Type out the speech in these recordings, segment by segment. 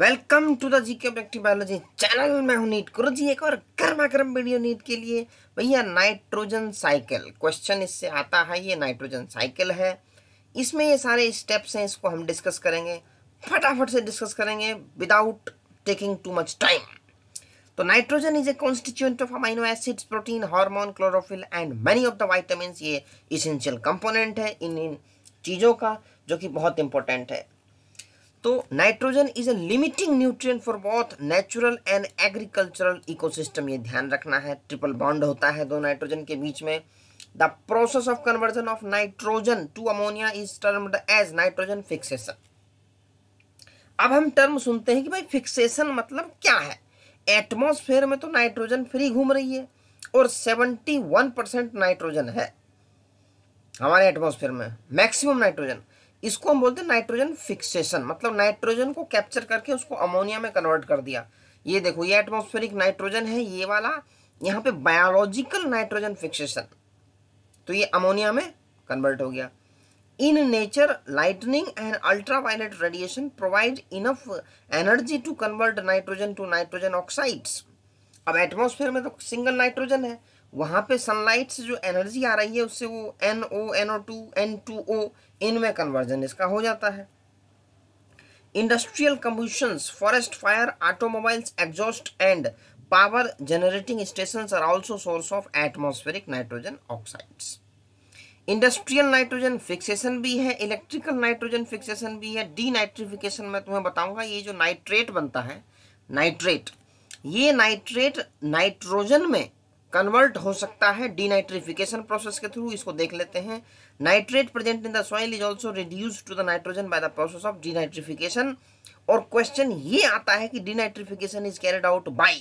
Welcome to the जी के objective biology channel मैं हूं नीट गुरु जी एक और गर्मा गर्म वीडियो नीट के लिए भैया नाइट्रोजन साइकिल क्वेश्चन इससे आता है ये नाइट्रोजन साइकिल है इसमें ये सारे स्टेप्स हैं इसको हम डिस्कस करेंगे फटाफट से डिस्कस करेंगे without taking too much time तो nitrogen is a constituent of amino acids protein hormone chlorophyll and many of the vitamin ये इसेंशियल कंपोनेंट है इन इन चीज़ों का जो कि बहुत इंपॉर्टेंट है तो nitrogen is a limiting nutrient for both natural and agricultural ecosystem ये ध्यान रखना है ट्रिपल बॉन्ड होता है दो नाइट्रोजन के बीच में the process of conversion of nitrogen to ammonia is termed as nitrogen fixation अब हम टर्म सुनते हैं कि भाई फिक्सेशन मतलब क्या है एटमोसफेयर में तो नाइट्रोजन फ्री घूम रही है और सेवेंटी वन परसेंट नाइट्रोजन है हमारे एटमोसफेयर में मैक्सिमम नाइट्रोजन इसको हम बोलते हैं नाइट्रोजन फिक्सेशन मतलब नाइट्रोजन को कैप्चर करके उसको अमोनिया में कन्वर्ट कर दिया ये देखो ये एटमोस्फेरिक नाइट्रोजन है ये वाला यहाँ पे बायोलॉजिकल नाइट्रोजन फिक्सेशन तो ये अमोनिया में कन्वर्ट हो गया in nature lightning and ultraviolet radiation provide enough energy to convert nitrogen to nitrogen oxides अब एटमोसफेयर में तो सिंगल नाइट्रोजन है वहाँ पे सनलाइट से जो एनर्जी आ रही है उससे वो N O N O two N two O इनमें कन्वर्जन इसका हो जाता है industrial combustions forest fire automobiles exhaust and power generating station are also source of atmospheric nitrogen oxides industrial nitrogen fixation भी है इलेक्ट्रिकल नाइट्रोजन फिक्सेशन भी है D nitrification मैं तुम्हें बताऊंगा ये जो नाइट्रेट बनता है नाइट्रेट ये नाइट्रेट नाइट्रोजन में कन्वर्ट हो सकता है डीनाइट्रिफिकेशन प्रोसेस के थ्रू इसको देख लेते हैं nitrate present in the soil is also reduce to the nitrogen by the process of denitrification और क्वेश्चन ये आता है कि denitrification is carried out by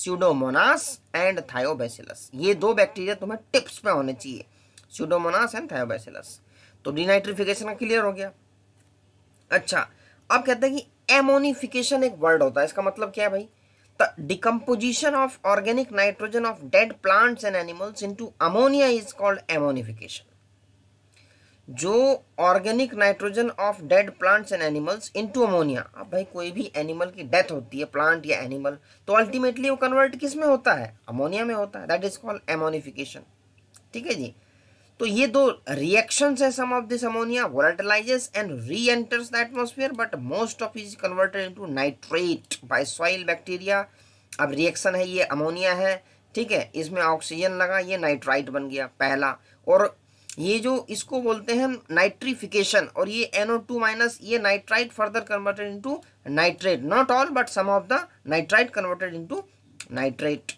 Pseudomonas and Thiobacillus ये दो बैक्टीरिया तुम्हें टिप्स में होने चाहिए स्यूडोमोनास एंड थायोबैसिलस तो डीनाइट्रिफिकेशन का क्लियर हो गया अच्छा अब कहते हैं कि एमोनिफिकेशन एक वर्ड होता है इसका मतलब क्या है भाई the decomposition of organic nitrogen of dead plants and animals into ammonia is called ammonification जो organic nitrogen of dead plants and animals into ammonia अब भाई कोई भी एनिमल की डेथ होती है प्लांट या एनिमल तो अल्टीमेटली वो कन्वर्ट किस में होता है अमोनिया में होता है दैट इज कॉल्ड एमोनिफिकेशन ठीक है जी तो ये दो रिएक्शन है some of this ammonia volatilises and reenters the atmosphere but most of is converted to nitrate by soil bacteria अब रिएक्शन है ये अमोनिया है ठीक है इसमें ऑक्सीजन लगा ये नाइट्राइट बन गया पहला और ये जो इसको बोलते हैं नाइट्रीफिकेशन और ये एनओ टू माइनस ये nitrite further converted into nitrate not all but some of the nitrite converted into nitrate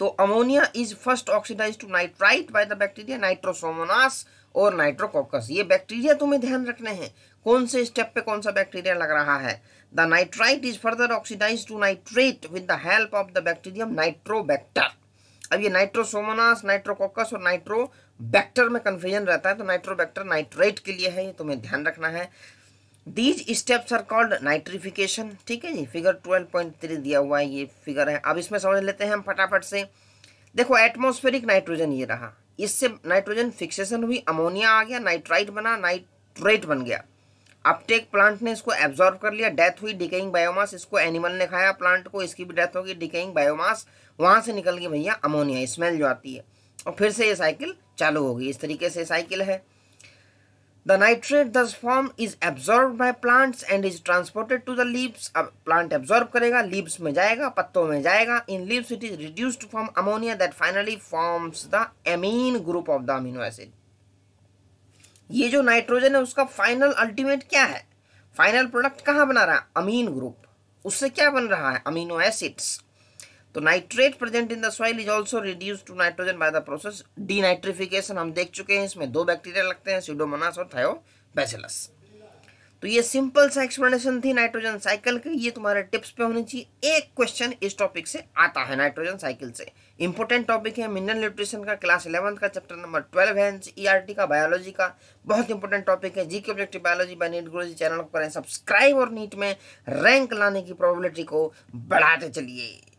तो ammonia is first oxidise to nitrite by the bacteria Nitrosomonas और नाइट्रोकोकस ये बैक्टीरिया तुम्हें ध्यान रखने हैं कौन से स्टेप पे कौन सा बैक्टीरिया लग रहा है the nitrite is further oxidise to nitrate with the help of the bacterium Nitrobacter अब ये नाइट्रोसोमोनास नाइट्रोकोकस और बैक्टर में कन्फ्यूजन रहता है तो नाइट्रोबैक्टर नाइट्रेट के लिए है ये तुम्हें ध्यान रखना है these steps are called nitrification ठीक है जी फिगर ट्वेल्व पॉइंट थ्री दिया हुआ है ये फिगर है अब इसमें समझ लेते हैं हम फटाफट से देखो एटमोस्फेरिक नाइट्रोजन ये रहा इससे नाइट्रोजन फिक्सेशन हुई अमोनिया आ गया नाइट्राइट बना नाइट्रेट बन गया अपटेक प्लांट ने इसको एब्जॉर्व कर लिया डेथ हुई डिकेइंग बायोमास इसको एनिमल ने खाया प्लांट को इसकी भी डेथ होगी डिकेइंग बायोमास वहाँ से निकल गई भैया अमोनिया स्मेल जो आती है और फिर से ये साइकिल चालू होगी इस तरीके से साइकिल है The nitrate thus formed is absorbed by plants and is transported to the leaves. अब plant absorb करेगा leaves में जाएगा पत्तों में जाएगा In leaves it is reduced to form ammonia that finally forms the amine group of the amino acid. ये जो nitrogen है उसका final ultimate क्या है Final product कहाँ बना रहा है अमीन ग्रुप उससे क्या बन रहा है अमीनो एसिड्स तो nitrate present in the soil is also reduce to nitrogen by the process denitrification हम देख चुके हैं इसमें दो बैक्टीरिया लगते हैं सीडोमोनास और थायोबैसिलस तो ये सिंपल सा एक्सप्लेनेशन थी नाइट्रोजन साइकिल की ये तुम्हारे टिप्स पे होनी चाहिए एक क्वेश्चन इस टॉपिक से आता है नाइट्रोजन साइकिल से इंपॉर्टेंट टॉपिक है मिनरल न्यूट्रिशन का क्लास इलेवंथ का चैप्टर नंबर ट्वेल्व है ईआरटी e का बायोलॉजी का बहुत इंपॉर्टेंट टॉपिक है जी के objective biology by NEET Guruji channel को करें सब्सक्राइब और नीट में रैंक लाने की प्रोबेबिलिटी को बढ़ाते चलिए